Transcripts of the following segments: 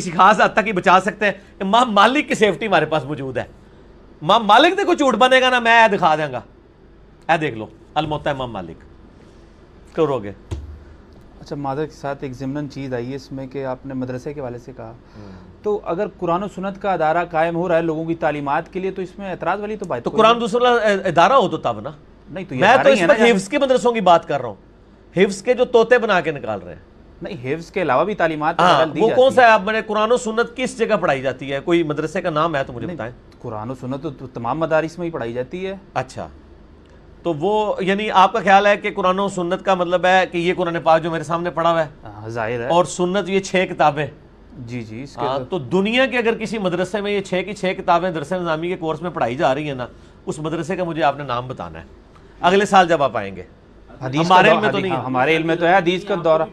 किसी खास हद तक ही बचा सकते हैं इमाम मालिक की सेफ्टी हमारे पास मौजूद है इमाम मालिक ने कोई झूठ बनेगा ना मैं यह दिखा देंगा यह देख लो अलमोता इमाम मालिक रोगे अच्छा मादर के साथ एक जिमन चीज़ आई है इसमें कि आपने मदरसे के वाले से कहा हम्म। तो अगर कुरान सुनत का अदारा कायम हो रहा है लोगों की तालीमत के लिए तो इसमें एतराज़ वाली तो बात तो कुरान दूसरा अदारा हो तो तब ना नहीं तो मैं तो इसमें हिफ्स के मदरसों की बात कर रहा हूँ हिफ्स के जो तोते बना के निकाल रहे हैं नहीं हिफ्स के अलावा भी तालीमत हाँ, वो कौन सा है आप मैंने कुरान सुन्नत किस जगह पढ़ाई जाती है कोई मदरसे का नाम है तो मुझे बताएं कुरान सुन्नत तो तमाम मदारिस में ही पढ़ाई जाती है अच्छा तो वो यानी आपका ख्याल है कि कुरान सुन्नत का मतलब है कि ये कुरान पाक जो मेरे सामने पढ़ा हुआ है हाँ, जाहिर है और सुन्नत ये छः किताबें जी जी इसके आ, हाँ, तो-, तो दुनिया के अगर किसी मदरसे में ये छः की छः किताबें दरस नजामी के कोर्स में पढ़ाई जा रही है ना उस मदरसे का मुझे आपने नाम बताना है अगले साल जब आप आएंगे हमारे में तो नहीं हमारे में तो है हदीस का दौरा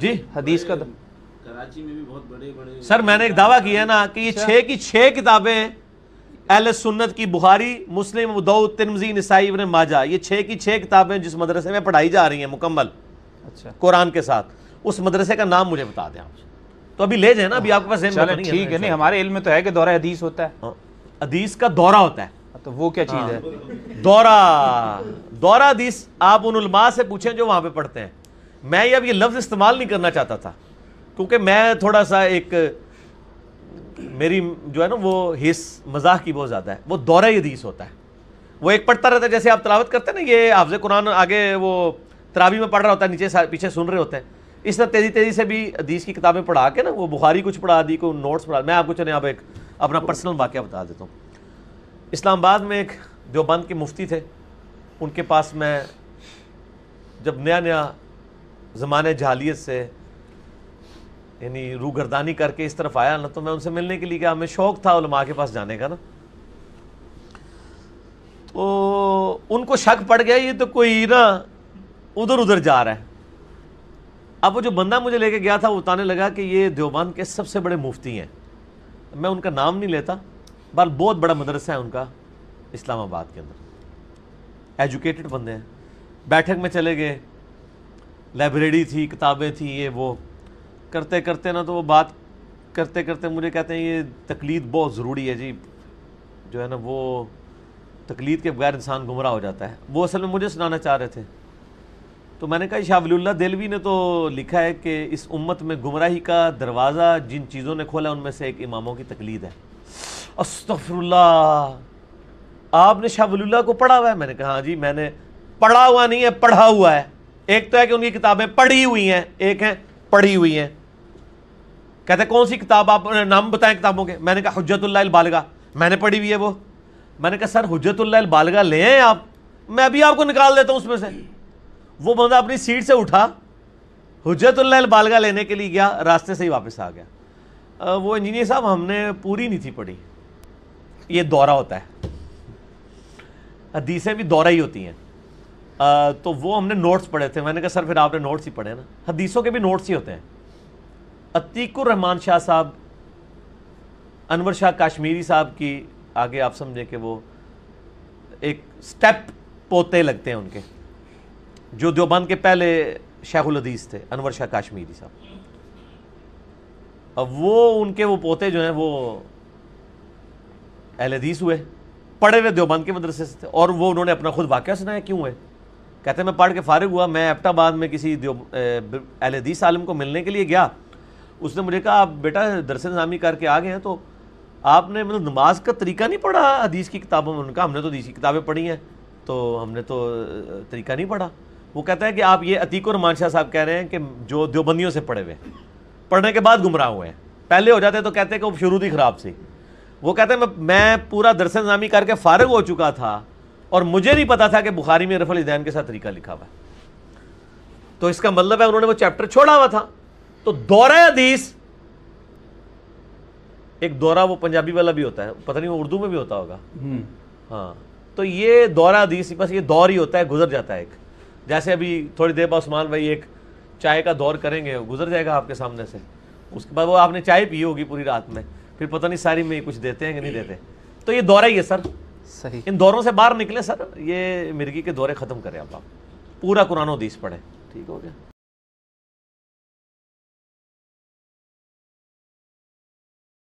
जी हदीस का कराची में भी बहुत बड़े बड़े सर मैंने एक दावा किया ना कि ये छः अच्छा। की छह किताबें अहल सुन्नत की बुहारी मुस्लिम उदौ तिरमजी नसाई ने माजा ये छह की छह किताबें जिस मदरसे में पढ़ाई जा रही है मुकम्मल अच्छा कुरान के साथ उस मदरसे का नाम मुझे बता दें आप तो अभी ले जाए ना अभी आपके पास तो ठीक है नहीं हमारे इल्म में तो है कि दौरा हदीस होता है हाँ, हदीस का दौरा होता है हाँ, तो वो क्या चीज़ हाँ। है दौरा दौरा दीस आप उन उलमा से पूछें जो वहां पे पढ़ते हैं मैं ये अब ये लफ्ज़ इस्तेमाल नहीं करना चाहता था क्योंकि मैं थोड़ा सा एक मेरी जो है ना वो हिस मजाक की बहुत ज़्यादा है वो दौरा हदीस होता है वो एक पढ़ता रहता है जैसे आप तलावत करते हैं ना ये हाफज कुरान आगे वो तरावी में पढ़ रहा होता है नीचे पीछे सुन रहे होते हैं इस तरह तेज़ी तेज़ी से भी हदीस की किताबें पढ़ा के ना वो बुखारी कुछ पढ़ा दी कोई नोट्स पढ़ा मैं आपको चले आप एक अपना पर्सनल वाक्य बता देता हूँ इस्लामाबाद में एक देवबंद के मुफ्ती थे उनके पास मैं जब नया नया ज़माने जहालियत से यानी गर्दानी करके इस तरफ आया ना तो मैं उनसे मिलने के लिए गया हमें शौक़ था उलमा के पास जाने का ना तो उनको शक पड़ गया ये तो कोई ना उधर उधर जा रहा है अब वो जो बंदा मुझे लेके गया था वो बताने लगा कि ये देवबंद के सबसे बड़े मुफ्ती हैं मैं उनका नाम नहीं लेता बल बहुत बड़ा मदरसा है उनका इस्लामाबाद के अंदर एजुकेटेड बंदे हैं बैठक में चले गए लाइब्रेरी थी किताबें थी ये वो करते करते ना तो वो बात करते करते मुझे कहते हैं ये तकलीद बहुत ज़रूरी है जी जो है ना वो तकलीद के बगैर इंसान गुमराह हो जाता है वो असल में मुझे सुनाना चाह रहे थे तो मैंने कहा शाहवल्ला दिलवी ने तो लिखा है कि इस उम्मत में गुमराही का दरवाज़ा जिन चीज़ों ने खोला उनमें से एक इमामों की तकलीद है अस्तफरुल्ला आपने शाहवलुल्ला को पढ़ा हुआ है मैंने कहा हाँ जी मैंने पढ़ा हुआ नहीं है पढ़ा हुआ है एक तो है कि उनकी किताबें पढ़ी हुई हैं एक हैं पढ़ी हुई हैं कहते कौन सी किताब आप नाम बताएं किताबों के मैंने कहा हजतुल्ला बालगा मैंने पढ़ी हुई है वो मैंने कहा सर हजतुल्ला बालगा ले आए आप मैं अभी आपको निकाल देता हूँ उसमें से वो बंदा अपनी सीट से उठा हजतुल्ला बालगा लेने के लिए गया रास्ते से ही वापस आ गया वो इंजीनियर साहब हमने पूरी नहीं थी पढ़ी ये दौरा होता है हदीसें भी दौरा ही होती हैं तो वो हमने नोट्स पढ़े थे मैंने कहा सर फिर आपने नोट्स ही पढ़े ना हदीसों के भी नोट्स ही होते हैं अतीकुर रहमान शाह साहब अनवर शाह काश्मीरी साहब की आगे आप समझें कि वो एक स्टेप पोते लगते हैं उनके जो देवबंद के पहले शेखुल हदीस थे अनवर शाह काश्मीरी साहब अब वो उनके वो पोते जो हैं वो हदीस हुए पढ़े हुए देवबंद के मदरसे से थे और वो उन्होंने अपना खुद वाक़ सुनाया क्यों है कहते हैं मैं पढ़ के फारिग हुआ मैं एबटाबाद में किसी हदीस आलम को मिलने के लिए गया उसने मुझे कहा आप बेटा दरस नामी करके आ गए हैं तो आपने मतलब नमाज का तरीका नहीं पढ़ा हदीस की किताबों में उनका हमने तो हदीस की किताबें पढ़ी हैं तो हमने तो तरीका नहीं पढ़ा वो कहता है कि आप ये अतीक और रमान शाह साहब कह रहे हैं कि जो देवबंदियों से पढ़े हुए पढ़ने के बाद गुमराह हुए हैं पहले हो जाते तो कहते हैं कि वो शुरू ही ख़राब सी वो कहते हैं मैं पूरा दर्शन नामी करके फारग हो चुका था और मुझे नहीं पता था कि बुखारी में रफल इदैन के साथ तरीका लिखा हुआ है तो इसका मतलब है उन्होंने वो चैप्टर छोड़ा हुआ था तो दौरा हदीस एक दौरा वो पंजाबी वाला भी होता है पता नहीं वो उर्दू में भी होता होगा हम्म। हाँ तो ये दौरा हदीस बस ये दौर ही होता है गुजर जाता है एक जैसे अभी थोड़ी देर बाद उस्मान भाई एक चाय का दौर करेंगे गुजर जाएगा आपके सामने से उसके बाद वो आपने चाय पी होगी पूरी रात में फिर पता नहीं सारी में कुछ देते हैं कि नहीं देते तो ये दौरा ही है सर सही इन दौरों से बाहर निकले सर ये मिर्गी के दौरे ख़त्म करें अब आप पूरा कुरान दीस पढ़े ठीक हो गया